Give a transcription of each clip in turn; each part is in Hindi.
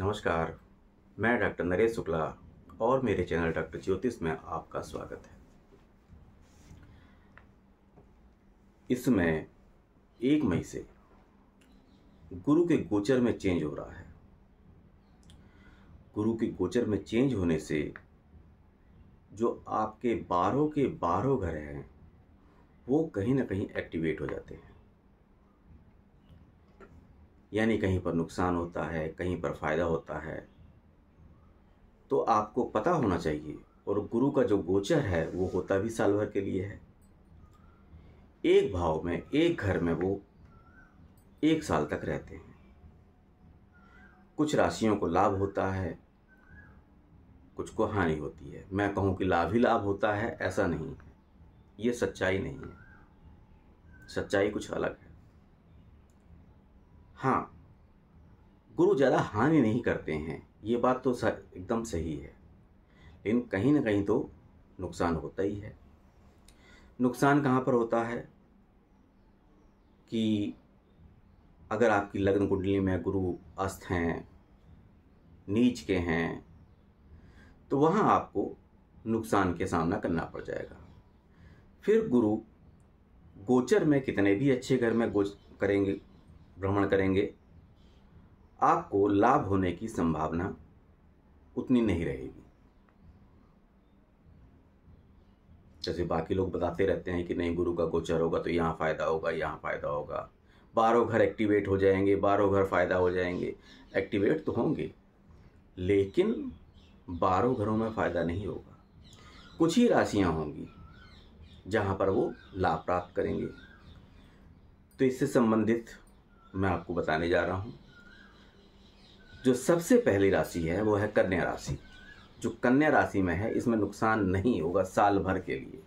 नमस्कार मैं डॉक्टर नरेश शुक्ला और मेरे चैनल डॉक्टर ज्योतिष में आपका स्वागत है इसमें एक मई से गुरु के गोचर में चेंज हो रहा है गुरु के गोचर में चेंज होने से जो आपके बारहों के बारहों घर हैं वो कहीं ना कहीं एक्टिवेट हो जाते हैं यानी कहीं पर नुकसान होता है कहीं पर फ़ायदा होता है तो आपको पता होना चाहिए और गुरु का जो गोचर है वो होता भी साल भर के लिए है एक भाव में एक घर में वो एक साल तक रहते हैं कुछ राशियों को लाभ होता है कुछ को हानि होती है मैं कहूँ कि लाभ ही लाभ होता है ऐसा नहीं है ये सच्चाई नहीं है सच्चाई कुछ अलग है हाँ गुरु ज़्यादा हानि नहीं करते हैं ये बात तो एकदम सही है लेकिन कहीं ना कहीं तो नुकसान होता ही है नुकसान कहाँ पर होता है कि अगर आपकी लग्न कुंडली में गुरु अस्त हैं नीच के हैं तो वहाँ आपको नुकसान के सामना करना पड़ जाएगा फिर गुरु गोचर में कितने भी अच्छे घर में गोच करेंगे भ्रमण करेंगे आपको लाभ होने की संभावना उतनी नहीं रहेगी जैसे बाकी लोग बताते रहते हैं कि नहीं गुरु का गोचर होगा तो यहाँ फ़ायदा होगा यहाँ फ़ायदा होगा बारह घर एक्टिवेट हो जाएंगे बारह घर फ़ायदा हो जाएंगे एक्टिवेट तो होंगे लेकिन बारह घरों में फ़ायदा नहीं होगा कुछ ही राशियाँ होंगी जहाँ पर वो लाभ प्राप्त करेंगे तो इससे संबंधित मैं आपको बताने जा रहा हूँ जो सबसे पहली राशि है वो है कन्या राशि जो कन्या राशि में है इसमें नुकसान नहीं होगा साल भर के लिए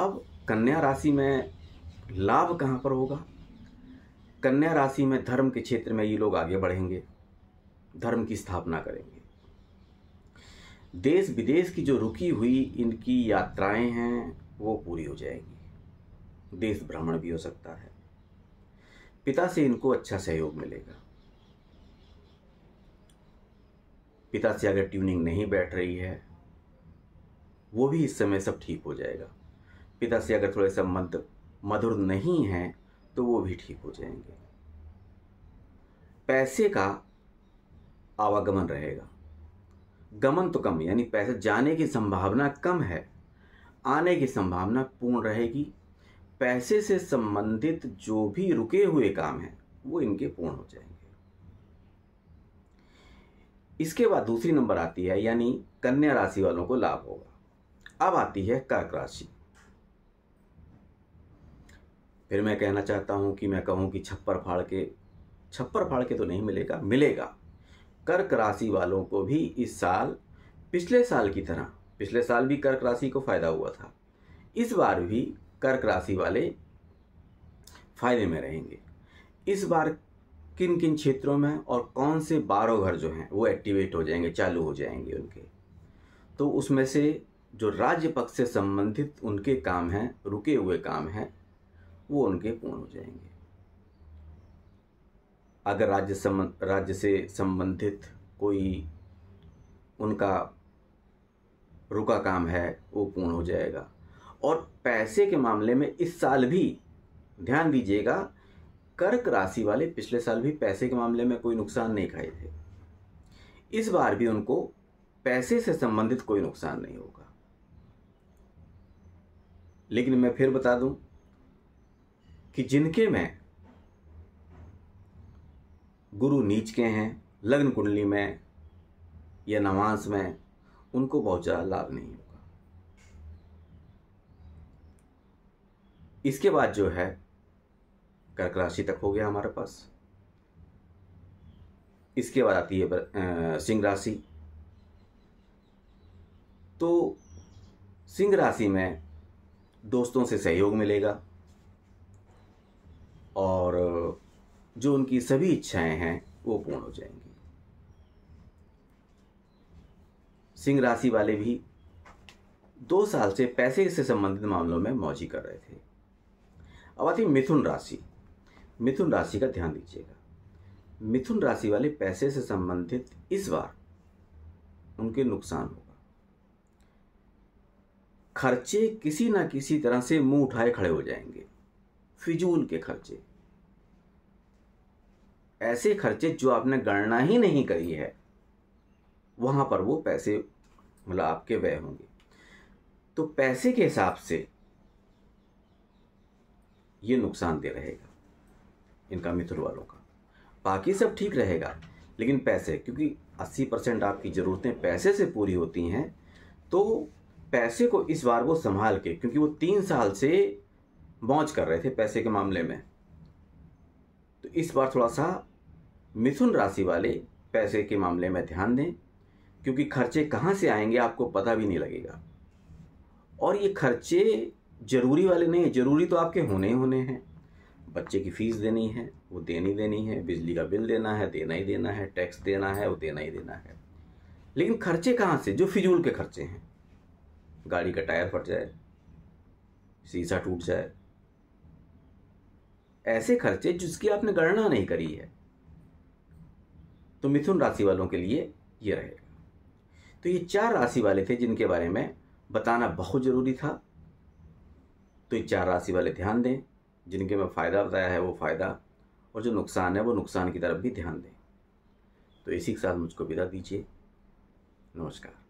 अब कन्या राशि में लाभ कहाँ पर होगा कन्या राशि में धर्म के क्षेत्र में ये लोग आगे बढ़ेंगे धर्म की स्थापना करेंगे देश विदेश की जो रुकी हुई इनकी यात्राएं हैं वो पूरी हो जाएंगी देश भ्रमण भी हो सकता है पिता से इनको अच्छा सहयोग मिलेगा पिता से अगर ट्यूनिंग नहीं बैठ रही है वो भी इस समय सब ठीक हो जाएगा पिता से अगर थोड़े सा मध मधुर नहीं हैं तो वो भी ठीक हो जाएंगे पैसे का आवागमन रहेगा गमन तो कम यानी पैसे जाने की संभावना कम है आने की संभावना पूर्ण रहेगी पैसे से संबंधित जो भी रुके हुए काम हैं वो इनके पूर्ण हो जाएंगे इसके बाद दूसरी नंबर आती है यानी कन्या राशि वालों को लाभ होगा अब आती है कर्क राशि फिर मैं कहना चाहता हूं कि मैं कहूं कि छप्पर फाड़ के छप्पर फाड़ के तो नहीं मिलेगा मिलेगा कर्क राशि वालों को भी इस साल पिछले साल की तरह पिछले साल भी कर्क राशि को फायदा हुआ था इस बार भी कर्क राशि वाले फायदे में रहेंगे इस बार किन किन क्षेत्रों में और कौन से बारह घर जो हैं वो एक्टिवेट हो जाएंगे चालू हो जाएंगे उनके तो उसमें से जो राज्य पक्ष से संबंधित उनके काम हैं रुके हुए काम हैं वो उनके पूर्ण हो जाएंगे अगर राज्य संबंध राज्य से संबंधित कोई उनका रुका काम है वो पूर्ण हो जाएगा और पैसे के मामले में इस साल भी ध्यान दीजिएगा कर्क राशि वाले पिछले साल भी पैसे के मामले में कोई नुकसान नहीं खाए थे इस बार भी उनको पैसे से संबंधित कोई नुकसान नहीं होगा लेकिन मैं फिर बता दूं कि जिनके में गुरु नीच के हैं लग्न कुंडली में या नमाज में उनको बहुत ज़्यादा लाभ नहीं होगा इसके बाद जो है कर्क राशि तक हो गया हमारे पास इसके बाद आती है सिंह राशि तो सिंह राशि में दोस्तों से सहयोग मिलेगा और जो उनकी सभी इच्छाएं हैं वो पूर्ण हो जाएंगी सिंह राशि वाले भी दो साल से पैसे से संबंधित मामलों में मौजी कर रहे थे अब आती मिथुन राशि मिथुन राशि का ध्यान दीजिएगा मिथुन राशि वाले पैसे से संबंधित इस बार उनके नुकसान होगा खर्चे किसी ना किसी तरह से मुंह उठाए खड़े हो जाएंगे फिजूल के खर्चे ऐसे खर्चे जो आपने गणना ही नहीं करी है वहां पर वो पैसे मतलब आपके व्यय होंगे तो पैसे के हिसाब से ये नुकसान दे रहेगा इनका मिथुन वालों का बाकी सब ठीक रहेगा लेकिन पैसे क्योंकि 80 परसेंट आपकी ज़रूरतें पैसे से पूरी होती हैं तो पैसे को इस बार वो संभाल के क्योंकि वो तीन साल से मौज कर रहे थे पैसे के मामले में तो इस बार थोड़ा सा मिथुन राशि वाले पैसे के मामले में ध्यान दें क्योंकि खर्चे कहाँ से आएंगे आपको पता भी नहीं लगेगा और ये खर्चे जरूरी वाले नहीं है जरूरी तो आपके होने ही होने हैं बच्चे की फ़ीस देनी है वो देनी देनी है बिजली का बिल देना है देना ही देना है टैक्स देना है वो देना ही देना है लेकिन खर्चे कहाँ से जो फिजूल के खर्चे हैं गाड़ी का टायर फट जाए शीशा टूट जाए ऐसे खर्चे जिसकी आपने गणना नहीं करी है तो मिथुन राशि वालों के लिए ये रहेगा तो ये चार राशि वाले थे जिनके बारे में बताना बहुत ज़रूरी था तो ये चार राशि वाले ध्यान दें जिनके मैं फ़ायदा बताया है वो फ़ायदा और जो नुकसान है वो नुकसान की तरफ भी ध्यान दें तो इसी के साथ मुझको विदा दीजिए नमस्कार